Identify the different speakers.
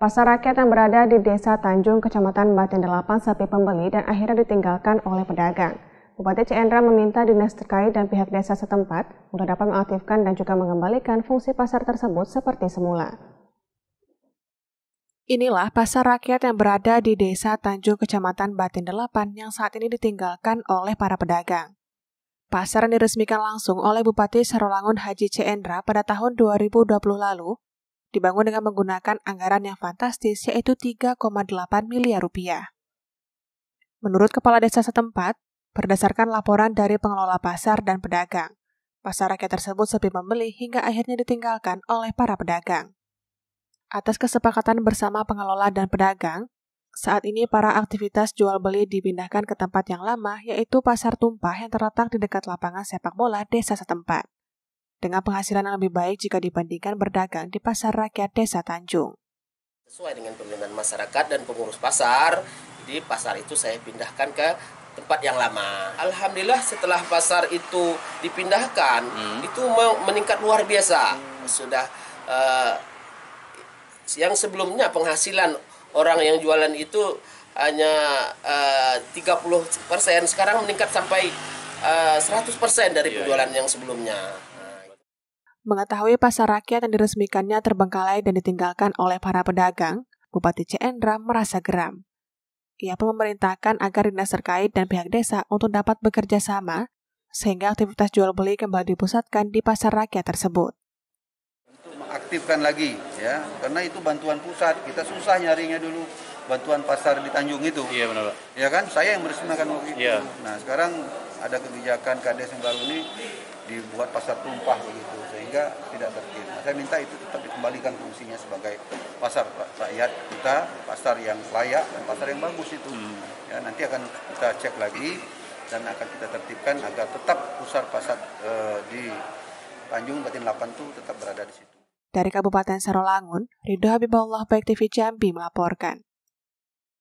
Speaker 1: Pasar rakyat yang berada di Desa Tanjung, Kecamatan Batin Delapan, sepi pembeli dan akhirnya ditinggalkan oleh pedagang. Bupati Cendra meminta dinas terkait dan pihak desa setempat untuk dapat mengaktifkan dan juga mengembalikan fungsi pasar tersebut seperti semula. Inilah pasar rakyat yang berada di Desa Tanjung, Kecamatan Batin Delapan yang saat ini ditinggalkan oleh para pedagang. Pasar yang diresmikan langsung oleh Bupati Sarolangun Haji Cendra pada tahun 2020 lalu dibangun dengan menggunakan anggaran yang fantastis yaitu 3,8 miliar rupiah. Menurut kepala desa setempat, berdasarkan laporan dari pengelola pasar dan pedagang, pasar rakyat tersebut sepi membeli hingga akhirnya ditinggalkan oleh para pedagang. Atas kesepakatan bersama pengelola dan pedagang, saat ini para aktivitas jual beli dipindahkan ke tempat yang lama, yaitu pasar tumpah yang terletak di dekat lapangan sepak bola desa setempat dengan penghasilan yang lebih baik jika dibandingkan berdagang di pasar rakyat desa Tanjung.
Speaker 2: Sesuai dengan permintaan masyarakat dan pengurus pasar, di pasar itu saya pindahkan ke tempat yang lama. Alhamdulillah setelah pasar itu dipindahkan, hmm. itu meningkat luar biasa. Hmm. Sudah uh, yang sebelumnya penghasilan orang yang jualan itu hanya eh, uh, 30%, sekarang meningkat sampai uh, eh, 100% dari iya, penjualan yeah. yang sebelumnya.
Speaker 1: Mengetahui pasar rakyat yang diresmikannya terbengkalai dan ditinggalkan oleh para pedagang, Bupati Cendra merasa geram. Ia pun memerintahkan agar dinas terkait dan pihak desa untuk dapat bekerja sama, sehingga aktivitas jual beli kembali dipusatkan di pasar rakyat tersebut.
Speaker 3: Untuk mengaktifkan lagi, ya, karena itu bantuan pusat, kita susah nyarinya dulu bantuan pasar di Tanjung itu. Iya benar. Ya kan, saya yang meresmikan waktu itu. Iya. Nah sekarang ada kebijakan kades yang baru ini dibuat pasar tumpah begitu sehingga tidak tertib. Nah, saya minta itu tetap dikembalikan fungsinya sebagai pasar rakyat kita, pasar yang layak dan pasar yang bagus itu. Hmm. Ya, nanti akan kita cek lagi dan akan kita tertibkan agar tetap pusat pasar eh, di Tanjung Batin 8 itu tetap berada di situ.
Speaker 1: Dari Kabupaten Sarolangun, Ridho Habibullah Baik TV Jambi melaporkan.